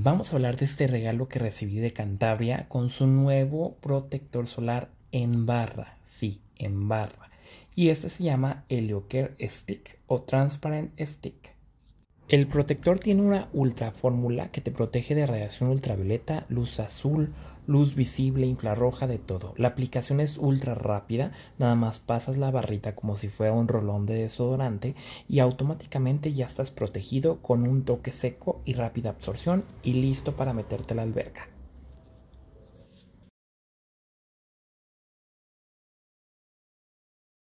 Vamos a hablar de este regalo que recibí de Cantabria con su nuevo protector solar en barra, sí, en barra. Y este se llama Heliocare Stick o Transparent Stick. El protector tiene una ultra fórmula que te protege de radiación ultravioleta, luz azul, luz visible, infrarroja, de todo. La aplicación es ultra rápida, nada más pasas la barrita como si fuera un rolón de desodorante y automáticamente ya estás protegido con un toque seco y rápida absorción y listo para meterte a la alberca.